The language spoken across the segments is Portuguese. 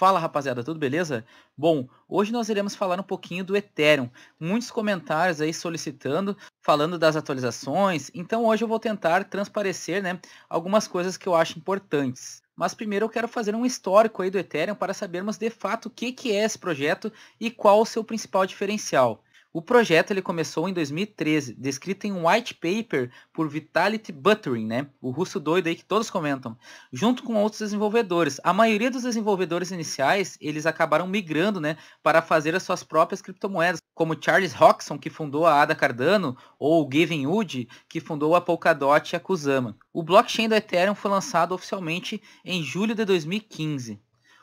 Fala rapaziada, tudo beleza? Bom, hoje nós iremos falar um pouquinho do Ethereum. Muitos comentários aí solicitando, falando das atualizações. Então hoje eu vou tentar transparecer, né, algumas coisas que eu acho importantes. Mas primeiro eu quero fazer um histórico aí do Ethereum para sabermos de fato o que que é esse projeto e qual o seu principal diferencial. O projeto ele começou em 2013, descrito em um white paper por Vitality Buterin, né? O russo doido aí que todos comentam, junto com outros desenvolvedores. A maioria dos desenvolvedores iniciais, eles acabaram migrando, né, para fazer as suas próprias criptomoedas, como Charles Roxon, que fundou a Ada Cardano, ou Gavin Wood, que fundou a Polkadot e a Kusama. O blockchain do Ethereum foi lançado oficialmente em julho de 2015.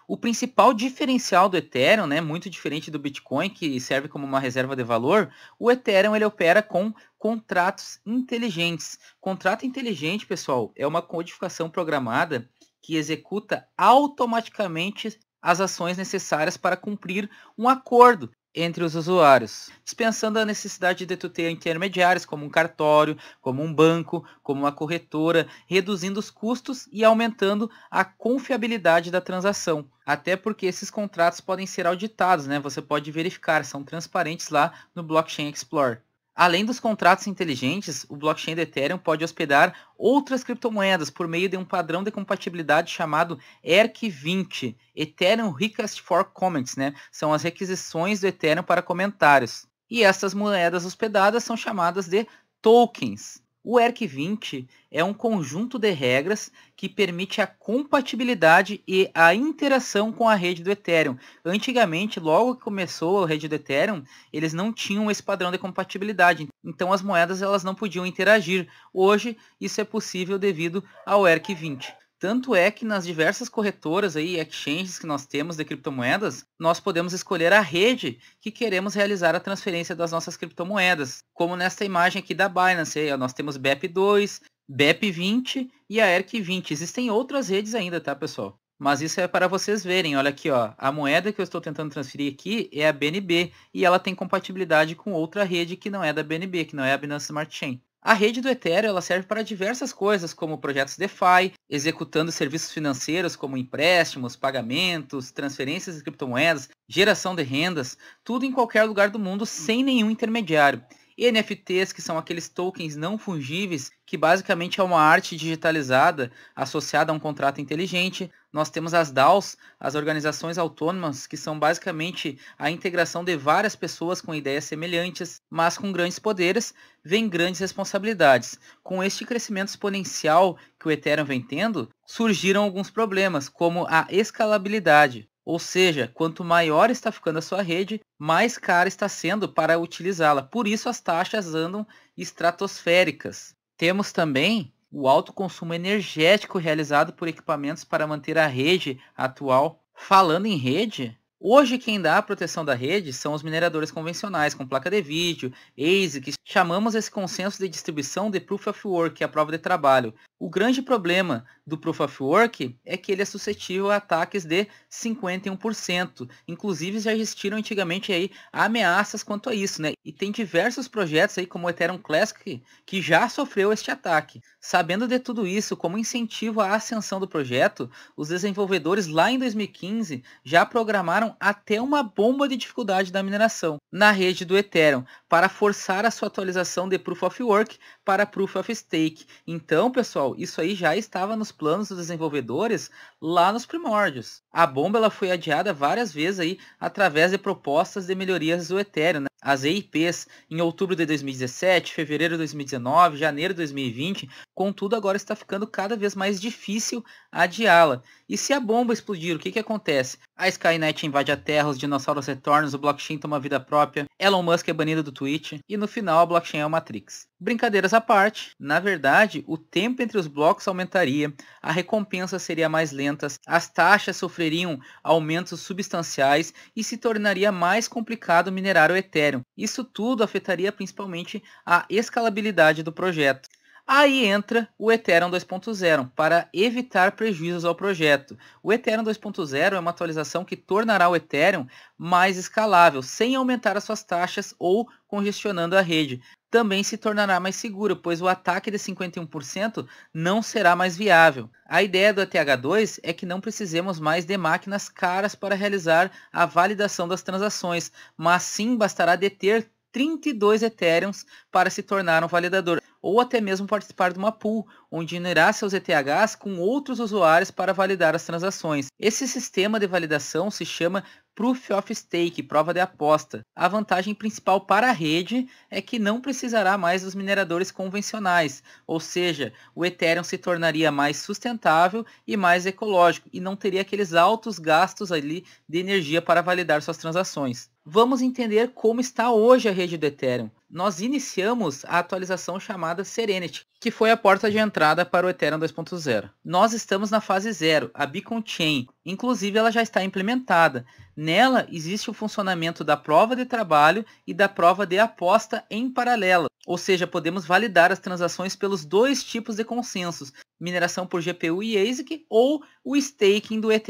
O principal diferencial do Ethereum, né, muito diferente do Bitcoin, que serve como uma reserva de valor, o Ethereum ele opera com contratos inteligentes. Contrato inteligente, pessoal, é uma codificação programada que executa automaticamente as ações necessárias para cumprir um acordo entre os usuários, dispensando a necessidade de tu ter intermediários como um cartório, como um banco, como uma corretora, reduzindo os custos e aumentando a confiabilidade da transação. Até porque esses contratos podem ser auditados, né? Você pode verificar, são transparentes lá no Blockchain Explorer. Além dos contratos inteligentes, o blockchain do Ethereum pode hospedar outras criptomoedas por meio de um padrão de compatibilidade chamado ERC20, Ethereum Request for Comments, né? São as requisições do Ethereum para comentários. E essas moedas hospedadas são chamadas de tokens. O ERC 20 é um conjunto de regras que permite a compatibilidade e a interação com a rede do Ethereum. Antigamente, logo que começou a rede do Ethereum, eles não tinham esse padrão de compatibilidade. Então as moedas elas não podiam interagir. Hoje isso é possível devido ao ERC 20. Tanto é que nas diversas corretoras aí, exchanges que nós temos de criptomoedas, nós podemos escolher a rede que queremos realizar a transferência das nossas criptomoedas. Como nesta imagem aqui da Binance, aí, ó, nós temos BEP2, BEP20 e a ERC20. Existem outras redes ainda, tá, pessoal? Mas isso é para vocês verem, olha aqui, ó, a moeda que eu estou tentando transferir aqui é a BNB e ela tem compatibilidade com outra rede que não é da BNB, que não é a Binance Smart Chain. A rede do Ethereum ela serve para diversas coisas, como projetos DeFi, executando serviços financeiros como empréstimos, pagamentos, transferências de criptomoedas, geração de rendas, tudo em qualquer lugar do mundo sem nenhum intermediário. NFTs, que são aqueles tokens não fungíveis, que basicamente é uma arte digitalizada associada a um contrato inteligente, nós temos as DAOs, as organizações autônomas, que são basicamente a integração de várias pessoas com ideias semelhantes, mas com grandes poderes, vem grandes responsabilidades. Com este crescimento exponencial que o Ethereum vem tendo, surgiram alguns problemas, como a escalabilidade. Ou seja, quanto maior está ficando a sua rede, mais cara está sendo para utilizá-la. Por isso as taxas andam estratosféricas. Temos também o alto consumo energético realizado por equipamentos para manter a rede atual. Falando em rede, Hoje quem dá a proteção da rede são os mineradores convencionais com placa de vídeo, ASIC, chamamos esse consenso de distribuição de Proof of Work, a prova de trabalho. O grande problema do Proof of Work é que ele é suscetível a ataques de 51%. Inclusive já existiram antigamente aí ameaças quanto a isso, né? E tem diversos projetos aí como o Ethereum Classic que já sofreu este ataque. Sabendo de tudo isso, como incentivo à ascensão do projeto, os desenvolvedores lá em 2015 já programaram até uma bomba de dificuldade da mineração na rede do Ethereum para forçar a sua atualização de Proof of Work para Proof of Stake. Então, pessoal, isso aí já estava nos planos dos desenvolvedores lá nos primórdios. A bomba ela foi adiada várias vezes aí através de propostas de melhorias do Ethereum. Né? as EIPs em outubro de 2017, fevereiro de 2019, janeiro de 2020, contudo agora está ficando cada vez mais difícil adiá-la. E se a bomba explodir, o que, que acontece? A Skynet invade a Terra, os dinossauros retornam, o blockchain toma vida própria, Elon Musk é banido do Twitch e no final a blockchain é o Matrix. Brincadeiras à parte, na verdade, o tempo entre os blocos aumentaria, a recompensa seria mais lenta, as taxas sofreriam aumentos substanciais e se tornaria mais complicado minerar o Ethereum. Isso tudo afetaria principalmente a escalabilidade do projeto. Aí entra o Ethereum 2.0 para evitar prejuízos ao projeto. O Ethereum 2.0 é uma atualização que tornará o Ethereum mais escalável, sem aumentar as suas taxas ou congestionando a rede. Também se tornará mais seguro, pois o ataque de 51% não será mais viável. A ideia do ETH2 é que não precisemos mais de máquinas caras para realizar a validação das transações, mas sim bastará deter 32 Ethereums para se tornar um validador ou até mesmo participar de uma pool, onde inerá seus ETHs com outros usuários para validar as transações. Esse sistema de validação se chama Proof of Stake, prova de aposta. A vantagem principal para a rede é que não precisará mais dos mineradores convencionais, ou seja, o Ethereum se tornaria mais sustentável e mais ecológico e não teria aqueles altos gastos ali de energia para validar suas transações. Vamos entender como está hoje a rede do Ethereum nós iniciamos a atualização chamada Serenity, que foi a porta de entrada para o Ethereum 2.0. Nós estamos na fase zero, a Beacon Chain. Inclusive, ela já está implementada. Nela existe o funcionamento da prova de trabalho e da prova de aposta em paralelo. Ou seja, podemos validar as transações pelos dois tipos de consensos, mineração por GPU e ASIC ou o staking do ETH.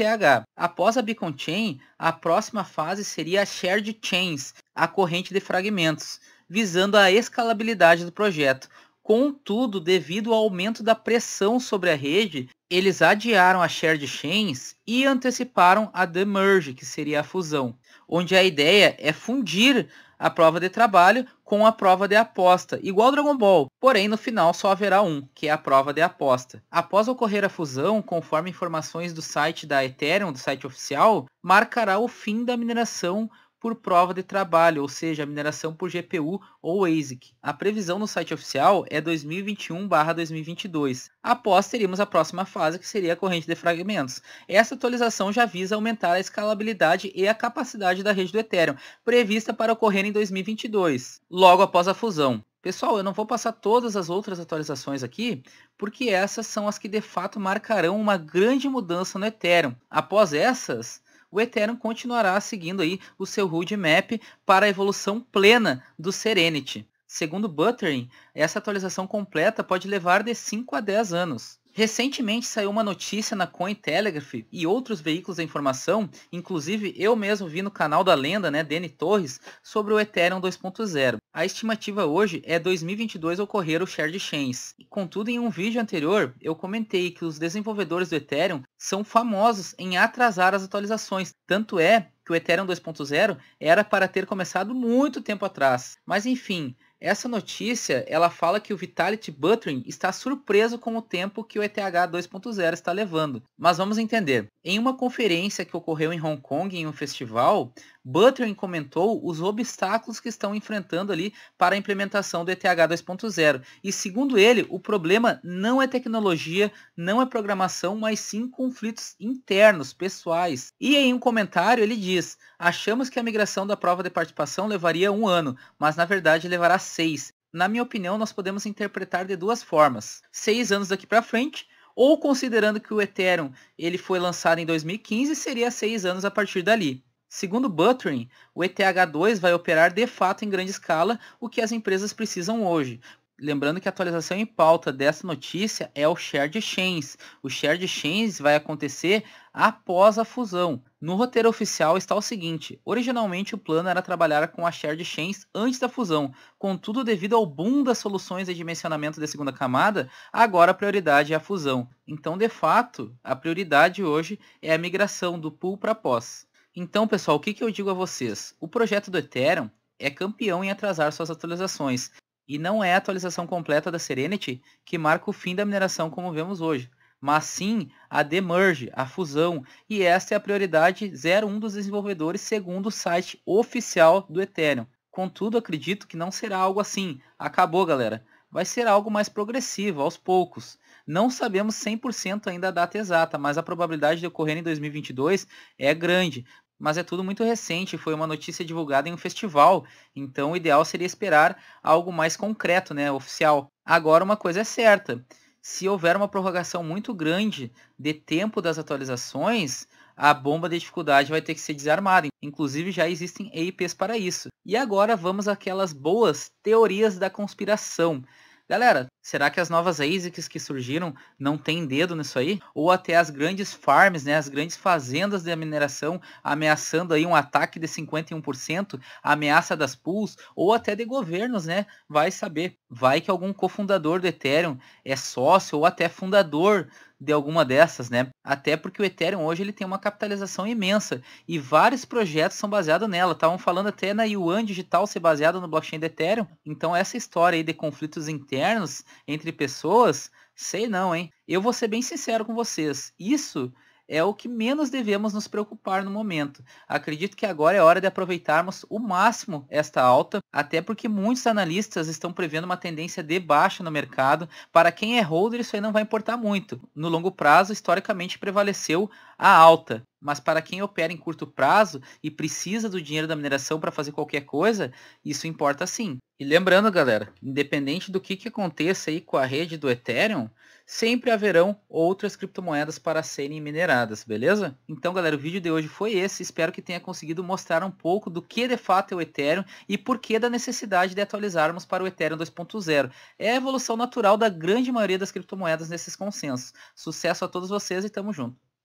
Após a Beacon Chain, a próxima fase seria a Shared Chains, a corrente de fragmentos visando a escalabilidade do projeto. Contudo, devido ao aumento da pressão sobre a rede, eles adiaram a shared chains e anteciparam a the merge, que seria a fusão, onde a ideia é fundir a prova de trabalho com a prova de aposta, igual Dragon Ball, porém no final só haverá um, que é a prova de aposta. Após ocorrer a fusão, conforme informações do site da Ethereum, do site oficial, marcará o fim da mineração por prova de trabalho, ou seja, mineração por GPU ou ASIC. A previsão no site oficial é 2021/2022. Após teríamos a próxima fase, que seria a corrente de fragmentos. Essa atualização já visa aumentar a escalabilidade e a capacidade da rede do Ethereum, prevista para ocorrer em 2022, logo após a fusão. Pessoal, eu não vou passar todas as outras atualizações aqui, porque essas são as que de fato marcarão uma grande mudança no Ethereum. Após essas, o Ethereum continuará seguindo aí o seu roadmap para a evolução plena do Serenity. Segundo Buttering, essa atualização completa pode levar de 5 a 10 anos. Recentemente saiu uma notícia na Cointelegraph e outros veículos de informação, inclusive eu mesmo vi no canal da lenda, né, Dani Torres, sobre o Ethereum 2.0. A estimativa hoje é 2022 ocorrer o share de chains. contudo, em um vídeo anterior, eu comentei que os desenvolvedores do Ethereum são famosos em atrasar as atualizações. Tanto é que o Ethereum 2.0 era para ter começado muito tempo atrás. Mas enfim, essa notícia, ela fala que o Vitality Buttering está surpreso com o tempo que o ETH 2.0 está levando. Mas vamos entender. Em uma conferência que ocorreu em Hong Kong em um festival, Buttering comentou os obstáculos que estão enfrentando ali para a implementação do ETH 2.0. E segundo ele, o problema não é tecnologia, não é programação, mas sim conflitos internos, pessoais. E em um comentário ele diz: "Achamos que a migração da prova de participação levaria um ano, mas na verdade levará 6. Na minha opinião, nós podemos interpretar de duas formas. Seis anos daqui para frente, ou considerando que o Ethereum ele foi lançado em 2015, seria seis anos a partir dali. Segundo Buttering, o ETH2 vai operar de fato em grande escala, o que as empresas precisam hoje, lembrando que a atualização em pauta dessa notícia é o share de chains. O share de chains vai acontecer após a fusão. No roteiro oficial está o seguinte: originalmente o plano era trabalhar com a share de chains antes da fusão, contudo, devido ao boom das soluções de dimensionamento da segunda camada, agora a prioridade é a fusão. Então, de fato, a prioridade hoje é a migração do pool para pós. Então, pessoal, o que, que eu digo a vocês? O projeto do Ethereum é campeão em atrasar suas atualizações. E não é a atualização completa da Serenity que marca o fim da mineração como vemos hoje, mas sim a demerge, a fusão, e esta é a prioridade 01 dos desenvolvedores segundo o site oficial do Ethereum. Contudo, acredito que não será algo assim. Acabou, galera. Vai ser algo mais progressivo, aos poucos. Não sabemos 100% ainda a data exata, mas a probabilidade de ocorrer em 2022 é grande, mas é tudo muito recente, foi uma notícia divulgada em um festival, então o ideal seria esperar algo mais concreto, né, oficial. Agora uma coisa é certa, se houver uma prorrogação muito grande de tempo das atualizações, a bomba de dificuldade vai ter que ser desarmada. Inclusive já existem EIPs para isso. E agora vamos àquelas boas teorias da conspiração. Galera, será que as novas ASICs que surgiram não têm dedo nisso aí? Ou até as grandes farms, né, as grandes fazendas de mineração ameaçando aí um ataque de 51%, ameaça das pools, ou até de governos, né? Vai saber. Vai que algum cofundador do Ethereum é sócio ou até fundador de alguma dessas, né? Até porque o Ethereum hoje ele tem uma capitalização imensa e vários projetos são baseados nela. Estavam falando até na Yuan Digital ser baseada no blockchain do Ethereum. Então essa história aí de conflitos internos entre pessoas, sei não, hein? Eu vou ser bem sincero com vocês. Isso é o que menos devemos nos preocupar no momento. Acredito que agora é hora de aproveitarmos o máximo esta alta, até porque muitos analistas estão prevendo uma tendência de baixa no mercado. Para quem é holder, isso aí não vai importar muito. No longo prazo, historicamente prevaleceu a alta. Mas para quem opera em curto prazo e precisa do dinheiro da mineração para fazer qualquer coisa, isso importa sim. E lembrando, galera, independente do que, que aconteça aí com a rede do Ethereum, sempre haverão outras criptomoedas para serem mineradas, beleza? Então, galera, o vídeo de hoje foi esse. Espero que tenha conseguido mostrar um pouco do que de fato é o Ethereum e por que da necessidade de atualizarmos para o Ethereum 2.0. É a evolução natural da grande maioria das criptomoedas nesses consensos. Sucesso a todos vocês e tamo junto.